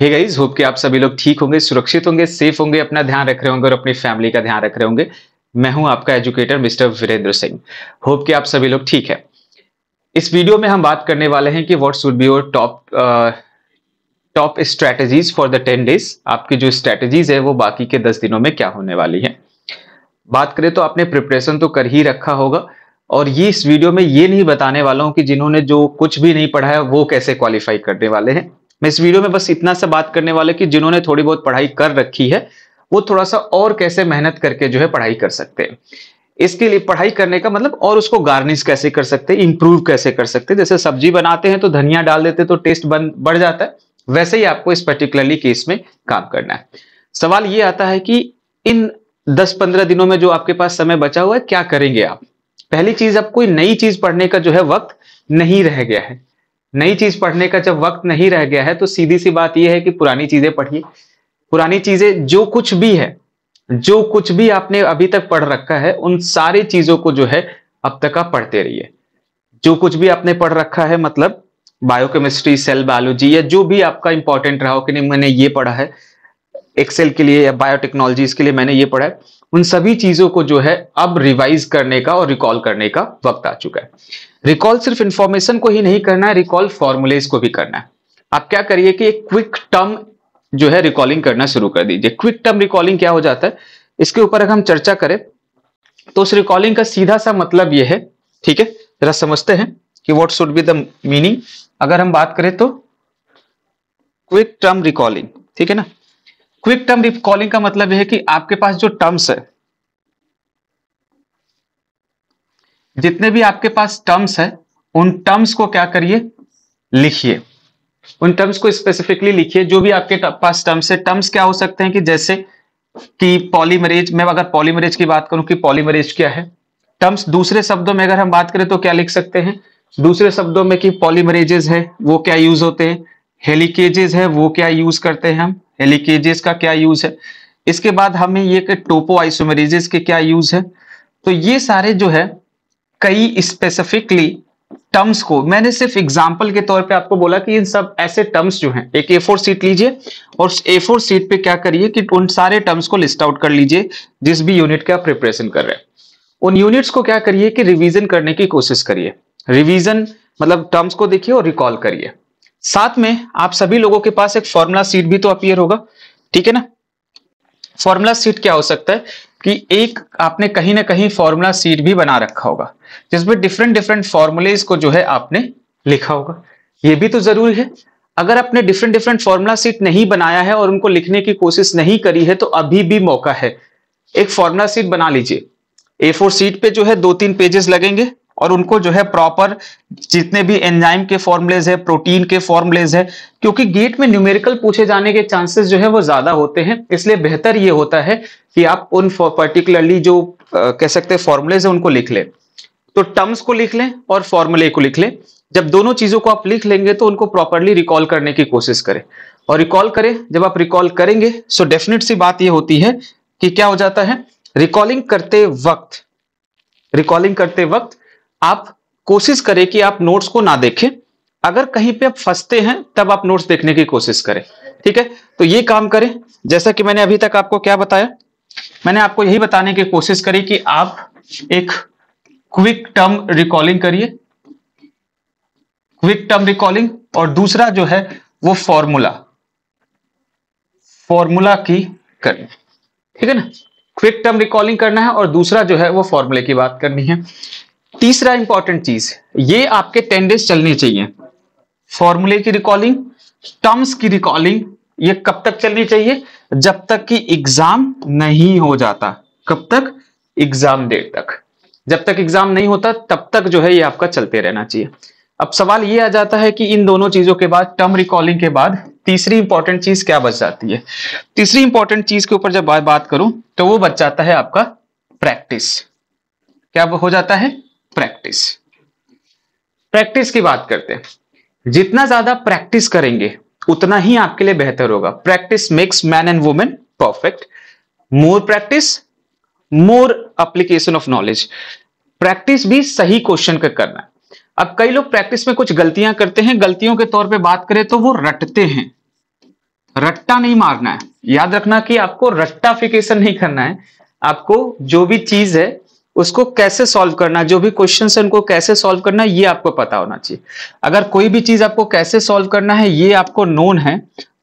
hey guys hope कि आप सभी लोग ठीक होंगे सुरक्षित होंगे सेफ होंगे अपना ध्यान रख रहे होंगे और अपनी फैमिली का ध्यान रख रहे होंगे मैं हूं आपका educator mister Virendra Singh hope कि आप सभी लोग ठीक है इस वीडियो में हम बात करने वाले हैं कि what should be your top top strategies for the ten days आपकी जो स्ट्रैटेजीज है वो बाकी के दस दिनों में क्या होने वाली है बात करें तो आपने प्रिपरेशन तो कर ही रखा होगा और ये इस वीडियो में ये नहीं बताने वाला हूं कि जिन्होंने जो कुछ भी नहीं पढ़ा है वो कैसे क्वालिफाई करने वाले हैं मैं इस वीडियो में बस इतना सा बात करने वाला कि जिन्होंने थोड़ी बहुत पढ़ाई कर रखी है वो थोड़ा सा और कैसे मेहनत करके जो है पढ़ाई कर सकते हैं इसके लिए पढ़ाई करने का मतलब और उसको गार्निश कैसे कर सकते हैं इंप्रूव कैसे कर सकते हैं जैसे सब्जी बनाते हैं तो धनिया डाल देते हैं तो टेस्ट बन बढ़ जाता है वैसे ही आपको इस पर्टिकुलरली केस में काम करना है सवाल ये आता है कि इन 10-15 दिनों में जो आपके पास समय बचा हुआ है क्या करेंगे आप पहली चीज अब कोई नई चीज पढ़ने का जो है वक्त नहीं रह गया है नई चीज पढ़ने का जब वक्त नहीं रह गया है तो सीधी सी बात यह है कि पुरानी चीजें पढ़िए पुरानी चीजें जो कुछ भी है जो कुछ भी आपने अभी तक पढ़ रखा है उन सारी चीजों को जो है अब तक आप पढ़ते रहिए जो कुछ भी आपने पढ़ रखा है मतलब बायोकेमिस्ट्री सेल बायोलॉजी या जो भी आपका इंपॉर्टेंट रहा हो कि नहीं मैंने ये पढ़ा है एक्सेल के लिए या बायोटेक्नोलॉजीज के लिए मैंने ये पढ़ा है उन सभी चीजों को जो है अब रिवाइज करने का और रिकॉल करने का वक्त आ चुका है रिकॉल सिर्फ इंफॉर्मेशन को ही नहीं करना है रिकॉल फॉर्मुलेज को भी करना है आप क्या करिए कि एक क्विक टर्म जो है रिकॉलिंग करना शुरू कर दीजिए क्विक टर्म रिकॉलिंग क्या हो जाता है इसके ऊपर अगर हम चर्चा करें तो उस रिकॉलिंग का सीधा सा मतलब यह है ठीक है जरा समझते हैं कि what should be the meaning अगर हम बात करें तो क्विक टर्म रिकॉलिंग ठीक है ना क्विक टर्म रिकॉलिंग का मतलब यह है कि आपके पास जो टर्म्स है जितने भी आपके पास टर्म्स है उन टर्म्स को क्या करिए लिखिए उन टर्म्स को स्पेसिफिकली लिखिए जो भी आपके पास टर्म्स है टर्म्स क्या हो सकते हैं कि जैसे कि पॉलीमरेज मैं अगर पॉलीमरेज की बात करूं कि पॉलीमरेज क्या है टर्म्स दूसरे शब्दों में अगर हम बात करें तो क्या लिख सकते हैं दूसरे शब्दों में कि पॉलीमरेजेस है वो क्या यूज होते हैं हेलीकेजेस है वो क्या यूज करते हैं हम हेलीकेजेस का क्या यूज है इसके बाद हमें ये कि टोपो आइसोमरीजेस के क्या यूज है तो ये सारे जो है कई स्पेसिफिकली टर्म्स को मैंने सिर्फ एग्जाम्पल के तौर पे आपको बोला कि इन सब ऐसे टर्म्स जो हैं एक ए फोर सीट लीजिए और ए फोर सीट पे क्या करिए कि उन सारे टर्म्स को लिस्ट आउट कर लीजिए जिस भी यूनिट का प्रिपरेशन कर रहे हैं उन यूनिट्स को क्या करिए कि रिवीजन करने की कोशिश करिए रिवीजन मतलब टर्म्स को देखिए और रिकॉल करिए साथ में आप सभी लोगों के पास एक फॉर्मूला सीट भी तो अपियर होगा ठीक है ना फॉर्मूला सीट क्या हो सकता है कि एक आपने कहीं ना कहीं फॉर्मूला सीट भी बना रखा होगा जिसमें डिफरेंट डिफरेंट फॉर्मूलेज को जो है आपने लिखा होगा ये भी तो जरूरी है अगर आपने डिफरेंट डिफरेंट फॉर्मूला सीट नहीं बनाया है और उनको लिखने की कोशिश नहीं करी है तो अभी भी मौका है एक फॉर्मूला सीट बना लीजिए ए फोर सीट पे जो है दो तीन पेजेस लगेंगे और उनको जो है प्रॉपर जितने भी एंजाइम के फॉर्मुलेज है प्रोटीन के फॉर्मुलेज है क्योंकि गेट में न्यूमेरिकल पूछे जाने के चांसेस जो है वो ज्यादा होते हैं इसलिए बेहतर ये होता है कि आप उन पर्टिकुलरली जो कह सकते हैं फॉर्मुलेज है उनको लिख लें तो टर्म्स को लिख लें और फॉर्मुले को लिख लें जब दोनों चीजों को आप लिख लेंगे तो उनको प्रॉपरली रिकॉल करने की कोशिश करें और रिकॉल करें जब आप रिकॉल करेंगे सो डेफिनेट सी बात यह होती है कि क्या हो जाता है रिकॉलिंग करते वक्त रिकॉलिंग करते वक्त आप कोशिश करें कि आप नोट्स को ना देखें अगर कहीं पे आप फंसते हैं तब आप नोट्स देखने की कोशिश करें ठीक है तो ये काम करें जैसा कि मैंने अभी तक आपको क्या बताया मैंने आपको यही बताने की कोशिश करी कि आप एक क्विक टर्म रिकॉलिंग करिए क्विक टर्म रिकॉलिंग और दूसरा जो है वो फॉर्मूला फॉर्मूला की करें ठीक है ना क्विक टर्म रिकॉलिंग करना है और दूसरा जो है वो फॉर्मूले की बात करनी है तीसरा इंपॉर्टेंट चीज ये आपके टेन डेज चलने चाहिए फॉर्मूले की रिकॉलिंग टर्म्स की रिकॉलिंग ये कब तक चलनी चाहिए जब तक कि एग्जाम नहीं हो जाता कब तक एग्जाम डेट तक जब तक एग्जाम नहीं होता तब तक जो है ये आपका चलते रहना चाहिए अब सवाल ये आ जाता है कि इन दोनों चीजों के बाद टर्म रिकॉलिंग के बाद तीसरी इंपॉर्टेंट चीज क्या बच जाती है तीसरी इंपॉर्टेंट चीज के ऊपर जब बात करूं तो वो बच जाता है आपका प्रैक्टिस क्या हो जाता है प्रैक्टिस प्रैक्टिस की बात करते हैं जितना ज्यादा प्रैक्टिस करेंगे उतना ही आपके लिए बेहतर होगा practice makes man and women perfect more practice more application of knowledge practice भी सही क्वेश्चन का करना अब कई लोग प्रैक्टिस में कुछ गलतियां करते हैं गलतियों के तौर पे बात करें तो वो रटते हैं रट्टा नहीं मारना है याद रखना कि आपको रट्टाफिकेशन नहीं करना है आपको जो भी चीज है उसको कैसे सॉल्व करना जो भी क्वेश्चन है उनको कैसे सॉल्व करना ये आपको पता होना चाहिए अगर कोई भी चीज आपको कैसे सॉल्व करना है ये आपको नोन है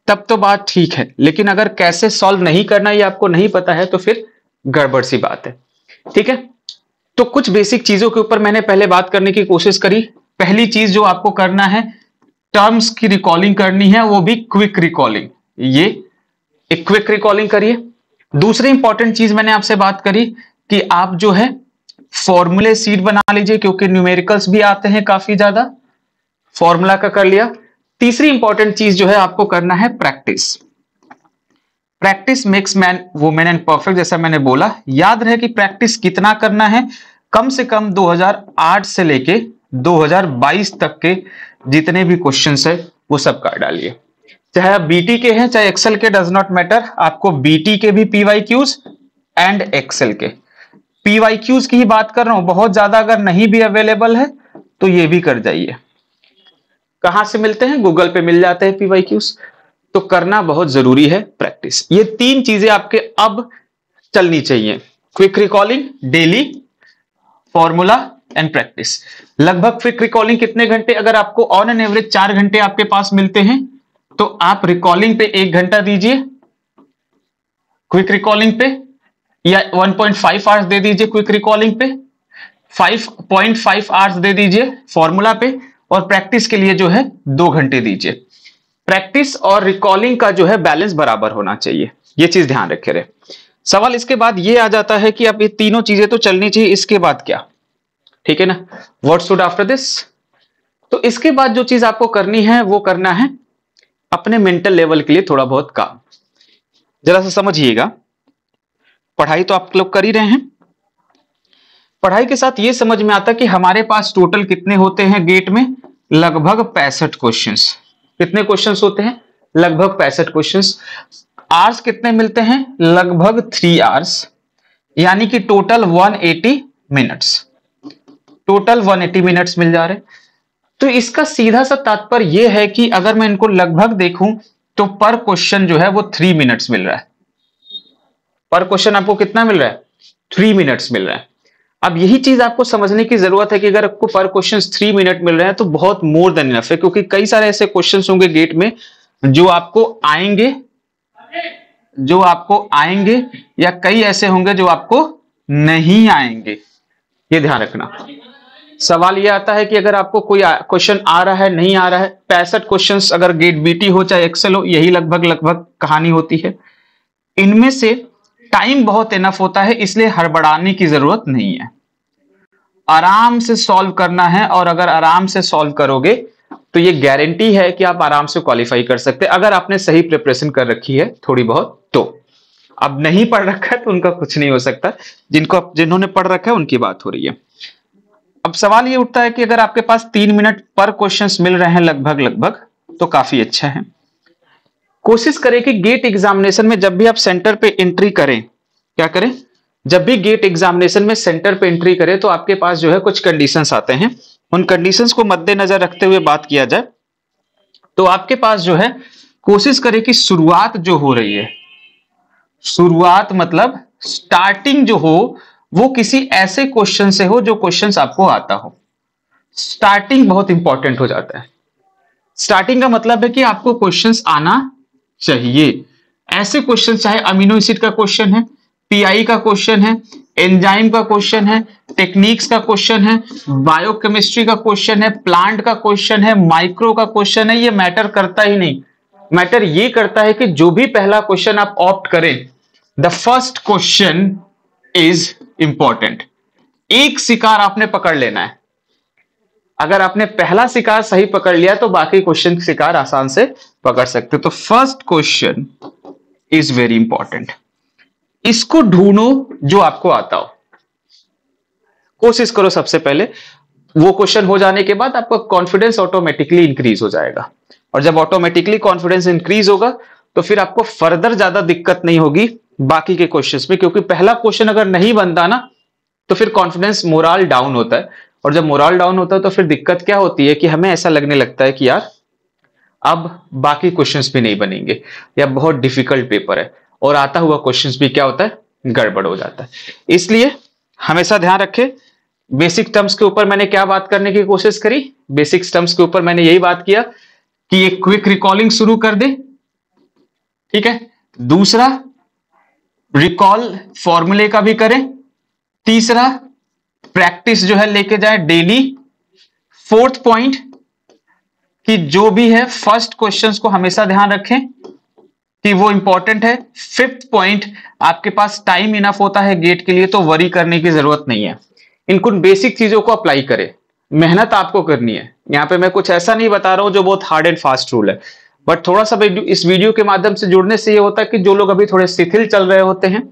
तब तो बात ठीक है लेकिन अगर कैसे सॉल्व नहीं करना ये आपको नहीं पता है तो फिर गड़बड़ सी बात है ठीक है तो कुछ बेसिक चीजों के ऊपर मैंने पहले बात करने की कोशिश करी पहली चीज जो आपको करना है टर्म्स की रिकॉलिंग करनी है वो भी क्विक रिकॉलिंग ये एक क्विक रिकॉलिंग करिए दूसरी इंपॉर्टेंट चीज मैंने आपसे बात करी कि आप जो है फॉर्मूले सीट बना लीजिए क्योंकि न्यूमेरिकल्स भी आते हैं काफी ज्यादा फॉर्मूला का कर लिया तीसरी इंपॉर्टेंट चीज जो है आपको करना है practice practice makes man women and perfect जैसा मैंने बोला याद रहे कि प्रैक्टिस कितना करना है कम से कम 2008 से लेके 2022 तक के जितने भी क्वेश्चन है वो सब कर डालिए चाहे आप बीटी के हैं चाहे एक्सेल के डज नॉट मैटर आपको बीटी के भी PY Qs and excel Qs क्यूज की ही बात कर रहा हूं बहुत ज्यादा अगर नहीं भी अवेलेबल है तो ये भी कर जाइए कहां से मिलते हैं गूगल पे मिल जाते हैं क्यूज तो करना बहुत जरूरी है प्रैक्टिस ये तीन चीजें आपके अब चलनी चाहिए quick recalling daily formula and practice लगभग क्विक रिकॉलिंग कितने घंटे अगर आपको ऑन एन एवरेज चार घंटे आपके पास मिलते हैं तो आप रिकॉलिंग पे एक घंटा दीजिए क्विक रिकॉलिंग पे या 1.5 आवर्स दे दीजिए क्विक रिकॉलिंग पे 5.5 आवर्स दे दीजिए फॉर्मूला पे और प्रैक्टिस के लिए जो है दो घंटे दीजिए प्रैक्टिस और रिकॉलिंग का जो है बैलेंस बराबर होना चाहिए ये चीज ध्यान रखे रहे सवाल इसके बाद ये आ जाता है कि अब ये तीनों चीजें तो चलनी चाहिए इसके बाद क्या ठीक है ना वट शुड आफ्टर दिस तो इसके बाद जो चीज आपको करनी है वो करना है अपने मेंटल लेवल के लिए थोड़ा बहुत काम जरा सा समझिएगा पढ़ाई तो आप लोग कर ही रहे हैं पढ़ाई के साथ ये समझ में आता है कि हमारे पास टोटल कितने होते हैं गेट में लगभग पैंसठ क्वेश्चंस कितने क्वेश्चंस होते हैं लगभग पैंसठ क्वेश्चंस आर्स कितने मिलते हैं लगभग थ्री आर्स यानी कि टोटल 180 मिनट्स टोटल 180 मिनट्स मिल जा रहे तो इसका सीधा सा तात्पर्य यह है कि अगर मैं इनको लगभग देखूं तो पर क्वेश्चन जो है वो थ्री मिनट्स मिल रहा है पर क्वेश्चन आपको कितना मिल रहा है थ्री मिनट्स मिल रहा है अब यही चीज आपको समझने की जरूरत है कि अगर आपको पर क्वेश्चन थ्री मिनट मिल रहे हैं तो बहुत मोर देन इनफ है क्योंकि कई सारे ऐसे क्वेश्चन होंगे गेट में जो आपको आएंगे जो आपको आएंगे या कई ऐसे होंगे जो आपको नहीं आएंगे ये ध्यान रखना सवाल ये आता है कि अगर आपको कोई क्वेश्चन आ रहा है नहीं आ रहा है पैंसठ क्वेश्चन अगर गेट बीटी हो चाहे एक्सेल हो यही लगभग लगभग कहानी होती है इनमें से टाइम बहुत इनफ होता है इसलिए हड़बड़ाने की जरूरत नहीं है आराम से सॉल्व करना है और अगर आराम से सॉल्व करोगे तो ये गारंटी है कि आप आराम से क्वालिफाई कर सकते हैं अगर आपने सही प्रिपरेशन कर रखी है थोड़ी बहुत तो अब नहीं पढ़ रखा है तो उनका कुछ नहीं हो सकता जिनको जिन्होंने पढ़ रखा है उनकी बात हो रही है अब सवाल ये उठता है कि अगर आपके पास तीन मिनट पर क्वेश्चंस मिल रहे हैं लगभग लगभग तो काफी अच्छा है कोशिश करें कि गेट एग्जामिनेशन में जब भी आप सेंटर पे एंट्री करें क्या करें जब भी गेट एग्जामिनेशन में सेंटर पे एंट्री करें तो आपके पास जो है कुछ कंडीशन आते हैं उन कंडीशन को मद्देनजर रखते हुए बात किया जाए तो आपके पास जो है कोशिश करें कि शुरुआत जो हो रही है शुरुआत मतलब स्टार्टिंग जो हो वो किसी ऐसे क्वेश्चन से हो जो क्वेश्चन आपको आता हो स्टार्टिंग बहुत इंपॉर्टेंट हो जाता है स्टार्टिंग का मतलब है कि आपको क्वेश्चंस आना चाहिए ऐसे क्वेश्चन चाहे अमीनो एसिड का क्वेश्चन है पीआई का क्वेश्चन है एंजाइम का क्वेश्चन है टेक्निक्स का क्वेश्चन है बायोकेमिस्ट्री का क्वेश्चन है प्लांट का क्वेश्चन है माइक्रो का क्वेश्चन है ये मैटर करता ही नहीं मैटर ये करता है कि जो भी पहला क्वेश्चन आप ऑप्ट करें the first question is important एक शिकार आपने पकड़ लेना है अगर आपने पहला शिकार सही पकड़ लिया तो बाकी क्वेश्चन शिकार आसान से पकड़ सकते तो first question is very important इसको ढूंढो जो आपको आता हो कोशिश करो सबसे पहले वो क्वेश्चन हो जाने के बाद आपका कॉन्फिडेंस ऑटोमेटिकली इंक्रीज हो जाएगा और जब ऑटोमेटिकली कॉन्फिडेंस इंक्रीज होगा तो फिर आपको फर्दर ज्यादा दिक्कत नहीं होगी बाकी के क्वेश्चंस में क्योंकि पहला क्वेश्चन अगर नहीं बनता ना तो फिर कॉन्फिडेंस मोराल डाउन होता है और जब मोरल डाउन होता है तो फिर दिक्कत क्या होती है कि हमें ऐसा लगने लगता है कि यार अब बाकी क्वेश्चंस भी नहीं बनेंगे या बहुत डिफिकल्ट पेपर है और आता हुआ क्वेश्चंस भी क्या होता है गड़बड़ हो जाता है इसलिए हमेशा ध्यान रखें बेसिक टर्म्स के ऊपर मैंने क्या बात करने की कोशिश करी बेसिक टर्म्स के ऊपर मैंने यही बात किया कि एक क्विक रिकॉलिंग शुरू कर दे ठीक है दूसरा रिकॉल फॉर्मूले का भी करें तीसरा प्रैक्टिस जो है लेके जाए डेली फोर्थ पॉइंट कि जो भी है फर्स्ट क्वेश्चंस को हमेशा ध्यान रखें कि वो इंपॉर्टेंट है फिफ्थ पॉइंट आपके पास टाइम इनफ होता है गेट के लिए तो वरी करने की जरूरत नहीं है इनको बेसिक चीजों को अप्लाई करें मेहनत आपको करनी है यहाँ पे मैं कुछ ऐसा नहीं बता रहा हूं जो बहुत हार्ड एंड फास्ट रूल है बट थोड़ा सा इस वीडियो के माध्यम से जुड़ने से ये होता है कि जो लोग अभी थोड़े शिथिल चल रहे होते हैं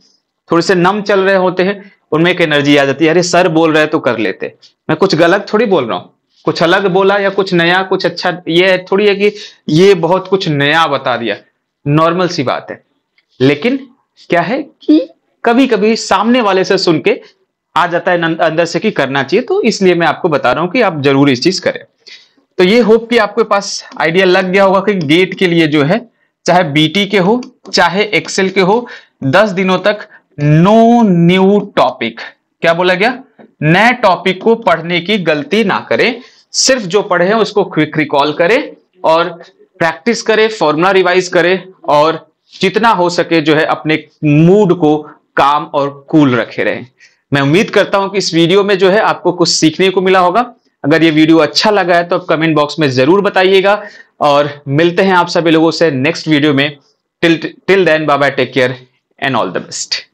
थोड़े से नम चल रहे होते हैं उनमें एक एनर्जी आ जाती है अरे सर बोल रहे तो कर लेते मैं कुछ गलत थोड़ी बोल रहा हूँ कुछ अलग बोला या कुछ नया कुछ अच्छा ये थोड़ी है कि ये बहुत कुछ नया बता दिया नॉर्मल सी बात है लेकिन क्या है कि कभी कभी सामने वाले से सुन के आ जाता है अंदर से कि करना चाहिए तो इसलिए मैं आपको बता रहा हूं कि आप जरूर इस चीज करें तो ये होप कि आपके पास आइडिया लग गया होगा कि गेट के लिए जो है चाहे बीटी के हो चाहे एक्सेल के हो दस दिनों तक नो न्यू टॉपिक क्या बोला गया नए टॉपिक को पढ़ने की गलती ना करें सिर्फ जो पढ़े हैं उसको क्विक रिकॉल करें और प्रैक्टिस करें फॉर्मूला रिवाइज करें और जितना हो सके जो है अपने मूड को काम और कूल रखे रहें मैं उम्मीद करता हूं कि इस वीडियो में जो है आपको कुछ सीखने को मिला होगा अगर ये वीडियो अच्छा लगा है तो आप कमेंट बॉक्स में जरूर बताइएगा और मिलते हैं आप सभी लोगों से नेक्स्ट वीडियो में till till then bye take care and all the best